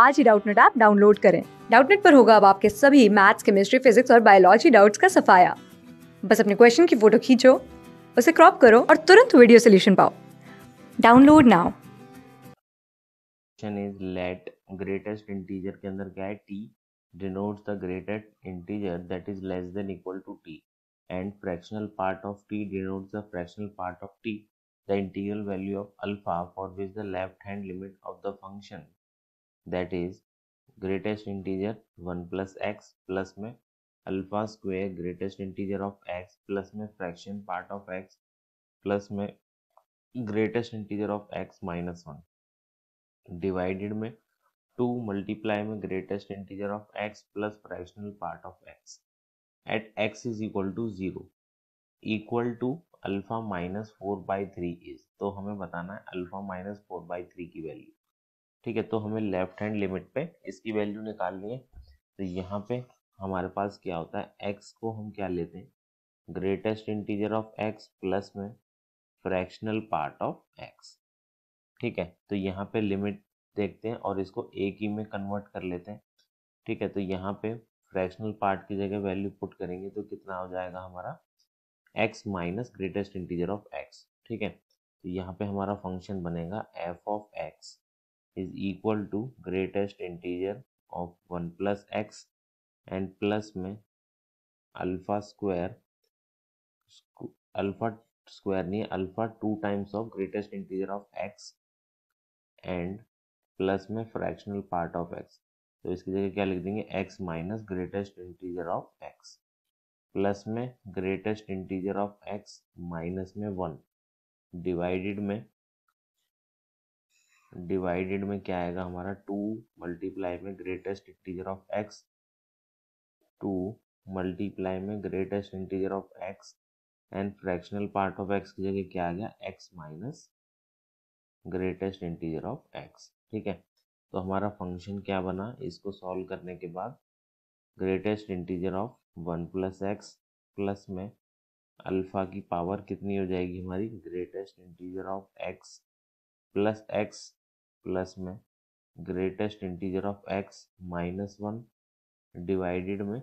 आज ही Doubtnut app download करें डाउटनेट पर होगा अब आपके सभी मैथ्स केमिस्ट्री फिजिक्स और बायोलॉजी डाउट्स का सफाया बस अपने क्वेश्चन की फोटो खींचो उसे क्रॉप करो और तुरंत वीडियो सोल्यूशन पाओ download now question is let greatest integer के अंदर क्या है T denotes the greatest integer that is less than equal to t and fractional part of t denotes the fractional part of t the integral value of alpha for which the left hand limit of the function that is greatest integer one plus X plus में alpha square greatest integer of X plus में fraction part of X plus में greatest integer of X minus one divided में two multiply में greatest integer of X plus fractional part of X at X is equal to zero equal to alpha minus four by three is तो हमें बताना है alpha minus four by three की value ठीक है तो हमें लेफ्ट हैंड लिमिट पे इसकी वैल्यू निकालनी है तो यहाँ पे हमारे पास क्या होता है एक्स को हम क्या लेते हैं greatest integer of X plus में फ्रैक्शनल पार्ट ऑफ एक्स ठीक है तो यहाँ पे लिमिट देखते हैं और इसको ए की में कन्वर्ट कर लेते हैं ठीक है तो यहाँ पे फ्रैक्शनल पार्ट की जगह वैल्यू पुट करेंगे तो कितना हो जाएगा हमारा X minus greatest integer of X ठीक है तो यहाँ पे हमारा फंक्शन बनेगा F of X is equal to greatest integer of 1 plus x and plus में alpha square alpha square नहीं alpha two times of greatest integer of x and plus में फ्रैक्शनल पार्ट ऑफ एक्स तो इसकी जगह क्या लिख देंगे X minus greatest integer of X plus में greatest integer of X minus में वन डिवाइडेड में डिवाइडेड में क्या आएगा हमारा टू मल्टीप्लाई में greatest integer of X two multiply में greatest integer of X and fractional part of X की जगह क्या आ गया x minus greatest integer of X ठीक है तो हमारा फंक्शन क्या बना इसको सॉल्व करने के बाद greatest integer of one plus X plus में अल्फ़ा की पावर कितनी हो जाएगी हमारी greatest integer of X plus X plus में greatest integer of X minus one divided में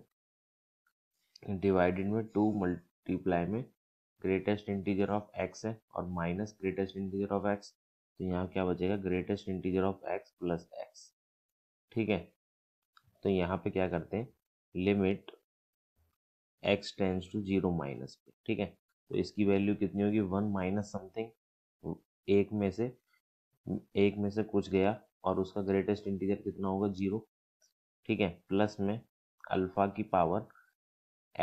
डिवाइडेड में टू मल्टीप्लाई में ग्रेटेस्ट इंटीजर ऑफ एक्स है और minus greatest integer of X तो यहाँ क्या बचेगा greatest integer of X plus X ठीक है तो यहाँ पे क्या करते हैं limit x tends to zero minus पे ठीक है तो इसकी वैल्यू कितनी होगी वन माइनस समथिंग एक में से एक में से कुछ गया और उसका ग्रेटेस्ट इंटीजर कितना होगा जीरो ठीक है प्लस में अल्फा की पावर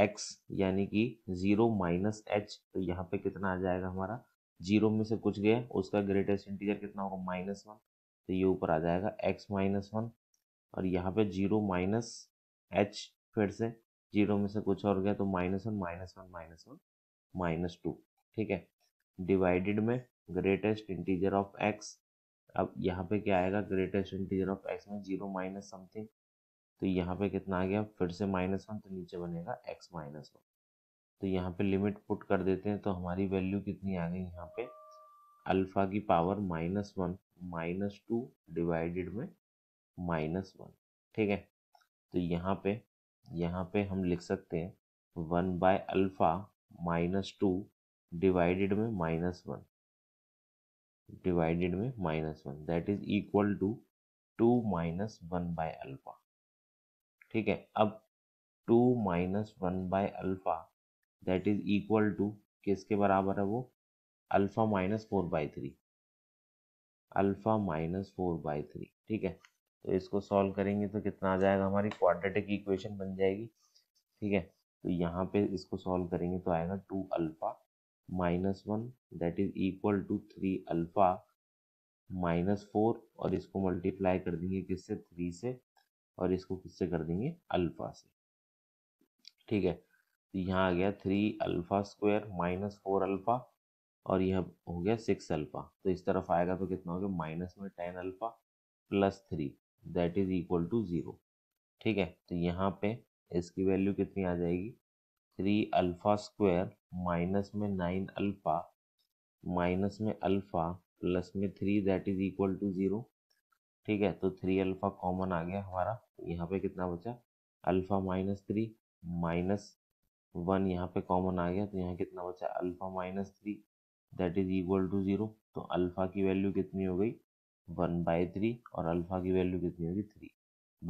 एक्स यानी कि जीरो माइनस एच तो यहाँ पे कितना आ जाएगा हमारा जीरो में से कुछ गया उसका ग्रेटेस्ट इंटीजर कितना होगा माइनस वन तो ये ऊपर आ जाएगा एक्स माइनस वन और यहाँ पे जीरो माइनस एच फिर से जीरो में से कुछ और गया तो minus one minus one minus one minus two ठीक है डिवाइडेड में ग्रेटेस्ट इंटीजर ऑफ एक्स अब यहाँ पे क्या आएगा ग्रेटेस्ट इंटीजर ऑफ एक्स में जीरो माइनस समथिंग तो यहाँ पे कितना आ गया फिर से माइनस वन तो नीचे बनेगा एक्स माइनस वन तो यहाँ पे लिमिट पुट कर देते हैं तो हमारी वैल्यू कितनी आ गई यहाँ पे अल्फ़ा की power minus one minus two divided में माइनस वन ठीक है तो यहाँ पे यहाँ पे हम लिख सकते हैं one by alpha minus two divided में माइनस वन डिवाइडेड में minus one that is equal to two minus one by alpha ठीक है अब two minus one by alpha that is equal to किसके बराबर है वो alpha minus four by three alpha minus four by three ठीक है तो इसको सॉल्व करेंगे तो कितना आ जाएगा हमारी क्वाड्रेटिक इक्वेशन बन जाएगी ठीक है तो यहाँ पे इसको सॉल्व करेंगे तो आएगा two alpha minus one that is equal to three alpha minus four और इसको मल्टीप्लाई कर देंगे किससे थ्री से और इसको किससे कर देंगे अल्फा से ठीक है तो यहाँ आ गया three alpha square minus four alpha और यह हो गया सिक्स अल्फा तो इस तरफ आएगा तो कितना हो गया माइनस में ten alpha plus three that is equal to zero ठीक है तो यहाँ पे इसकी वैल्यू कितनी आ जाएगी थ्री अल्फा स्क्वायर माइनस में नाइन अल्फा माइनस में अल्फा प्लस में three that is equal to zero ठीक है तो थ्री अल्फा कॉमन आ गया हमारा यहाँ पे कितना बचा alpha minus three minus one यहाँ पे कॉमन आ गया तो यहाँ कितना बचा alpha minus three that is equal to zero तो अल्फा की वैल्यू कितनी हो गई वन बाई थ्री और अल्फा की वैल्यू कितनी होगी थ्री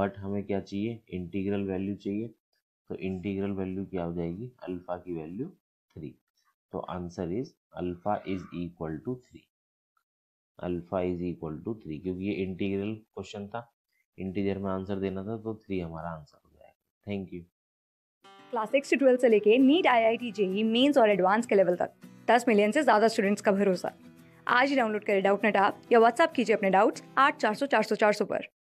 बट हमें क्या चाहिए इंटीग्रल वैल्यू चाहिए तो इंटीग्रल वैल्यू क्या हो जाएगी अल्फा की वैल्यू थ्री तो answer is alpha is equal to three alpha is equal to three क्योंकि ये इंटीग्रल क्वेश्चन था इंटीजर में आंसर देना था तो थ्री हमारा आंसर हो जाएगा थैंक यू क्लास सिक्स से ट्वेल्थ से लेके NEET I I T JEE mains और एडवांस के लेवल तक दस मिलियन से ज़्यादा स्टूडेंट्स का भरोसा आज ही डाउनलोड करें डाउट नेट आप या व्हाट्सअप कीजिए अपने डाउट्स आठ चार सौ चार सौ चार सौ पर